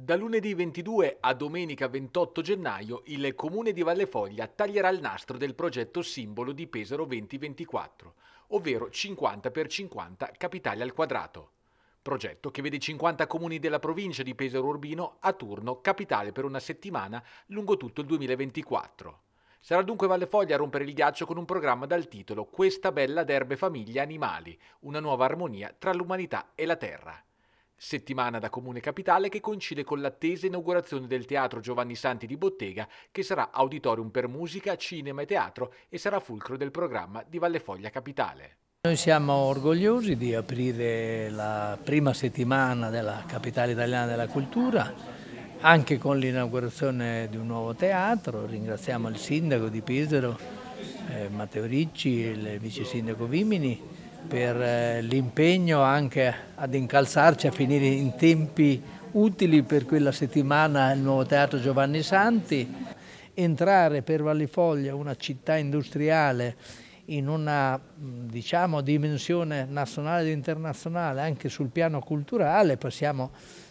Da lunedì 22 a domenica 28 gennaio il comune di Vallefoglia taglierà il nastro del progetto simbolo di Pesaro 2024, ovvero 50 per 50 capitali al quadrato. Progetto che vede 50 comuni della provincia di Pesaro Urbino a turno capitale per una settimana lungo tutto il 2024. Sarà dunque Vallefoglia a rompere il ghiaccio con un programma dal titolo Questa bella d'erbe famiglia animali, una nuova armonia tra l'umanità e la terra. Settimana da Comune Capitale che coincide con l'attesa inaugurazione del Teatro Giovanni Santi di Bottega, che sarà auditorium per musica, cinema e teatro e sarà fulcro del programma di Valle Foglia Capitale. Noi siamo orgogliosi di aprire la prima settimana della Capitale Italiana della Cultura, anche con l'inaugurazione di un nuovo teatro. Ringraziamo il sindaco di Pesaro, eh, Matteo Ricci e il vice sindaco Vimini per eh, l'impegno anche ad incalzarci a finire in tempi utili per quella settimana il nuovo teatro Giovanni Santi. Entrare per Vallifoglia, una città industriale, in una diciamo, dimensione nazionale ed internazionale anche sul piano culturale, passiamo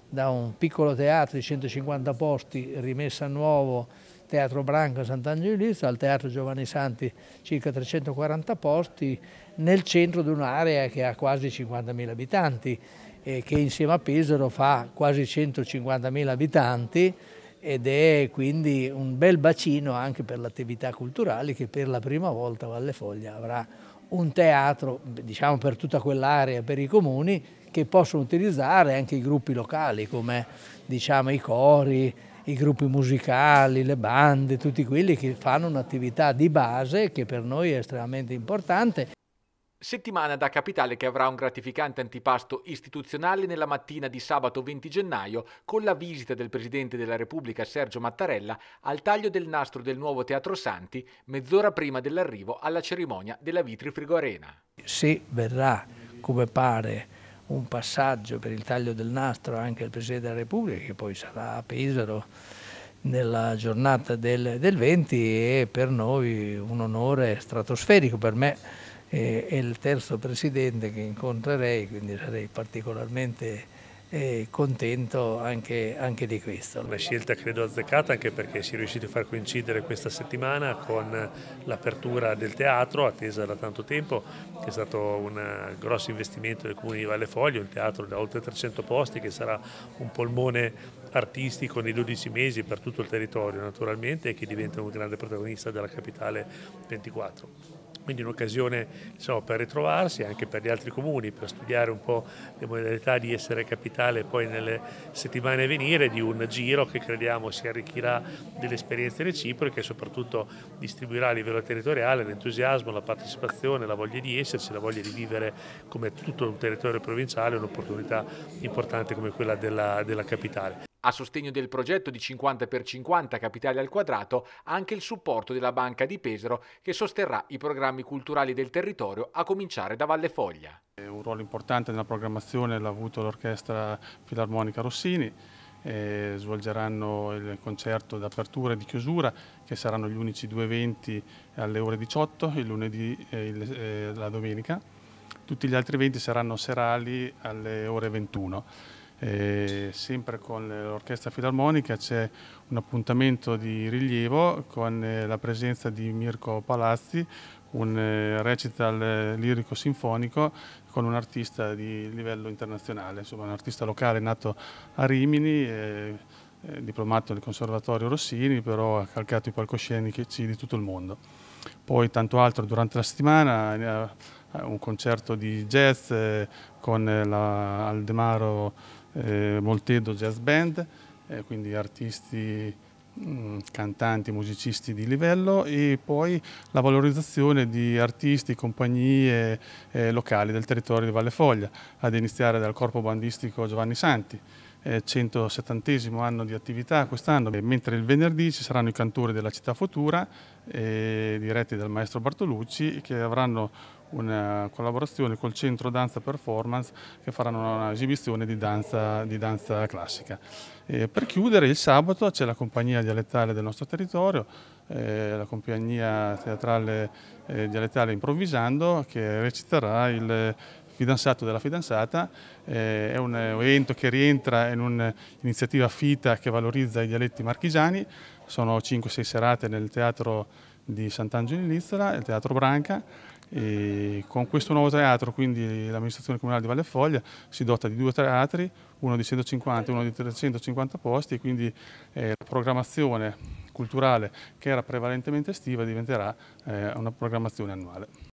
da un piccolo teatro di 150 posti rimessa a nuovo Teatro Branco Branca Sant'Angelista, al Teatro Giovanni Santi circa 340 posti, nel centro di un'area che ha quasi 50.000 abitanti e che insieme a Pesaro fa quasi 150.000 abitanti ed è quindi un bel bacino anche per l'attività culturale che per la prima volta Valle Foglia avrà un teatro diciamo per tutta quell'area, per i comuni che possono utilizzare anche i gruppi locali come diciamo, i cori, i gruppi musicali, le bande, tutti quelli che fanno un'attività di base che per noi è estremamente importante. Settimana da capitale che avrà un gratificante antipasto istituzionale nella mattina di sabato 20 gennaio con la visita del Presidente della Repubblica Sergio Mattarella al taglio del nastro del nuovo Teatro Santi mezz'ora prima dell'arrivo alla cerimonia della Vitri Frigo Arena. Se verrà, come pare, un passaggio per il taglio del nastro anche al Presidente della Repubblica che poi sarà a Pesaro nella giornata del, del 20 è per noi un onore stratosferico, per me è, eh, è il terzo Presidente che incontrerei, quindi sarei particolarmente e contento anche, anche, di questo. Una scelta credo azzeccata anche perché si è riusciti a far coincidere questa settimana con l'apertura del teatro attesa da tanto tempo che è stato un grosso investimento del Comune di Vallefoglio, un teatro da oltre 300 posti che sarà un polmone artistico nei 12 mesi per tutto il territorio naturalmente e che diventa un grande protagonista della capitale 24 quindi un'occasione diciamo, per ritrovarsi anche per gli altri comuni, per studiare un po' le modalità di essere capitale poi nelle settimane a venire di un giro che crediamo si arricchirà delle esperienze reciproche e soprattutto distribuirà a livello territoriale l'entusiasmo, la partecipazione, la voglia di esserci, la voglia di vivere come tutto un territorio provinciale un'opportunità importante come quella della, della capitale. A sostegno del progetto di 50 per 50 capitali al quadrato anche il supporto della Banca di Pesaro che sosterrà i programmi culturali del territorio a cominciare da Valle Foglia. Un ruolo importante nella programmazione l'ha avuto l'Orchestra Filarmonica Rossini, eh, svolgeranno il concerto d'apertura e di chiusura che saranno gli unici due eventi alle ore 18, il lunedì e la domenica. Tutti gli altri eventi saranno serali alle ore 21. E eh, sempre con l'Orchestra Filarmonica c'è un appuntamento di rilievo con eh, la presenza di Mirko Palazzi, un eh, recital lirico sinfonico con un artista di livello internazionale, insomma un artista locale nato a Rimini. Eh, diplomato del Conservatorio Rossini, però ha calcato i palcoscenici di tutto il mondo. Poi tanto altro durante la settimana, un concerto di jazz con la Aldemaro eh, Moltedo Jazz Band, eh, quindi artisti mh, mm, cantanti, musicisti di livello e poi la valorizzazione di artisti, compagnie eh, locali del territorio di Valle Foglia, ad iniziare dal corpo bandistico Giovanni Santi, 170 anno di attività quest'anno, mentre il venerdì ci saranno i cantori della città futura eh, diretti dal maestro Bartolucci che avranno una collaborazione col centro danza performance che faranno un'esibizione di danza, di danza classica. Eh, per chiudere il sabato c'è la compagnia dialettale del nostro territorio, eh, la compagnia teatrale eh, dialettale improvvisando che reciterà il fidanzato della fidanzata, eh, è un evento che rientra in un'iniziativa FITA che valorizza i dialetti marchigiani, sono 5-6 serate nel teatro di Sant'Angelo in Lizzola, il teatro Branca, e con questo nuovo teatro, quindi l'amministrazione comunale di Valle Foglia si dota di due teatri, uno di 150 e uno di 350 posti, e quindi eh, la programmazione culturale che era prevalentemente estiva diventerà eh, una programmazione annuale.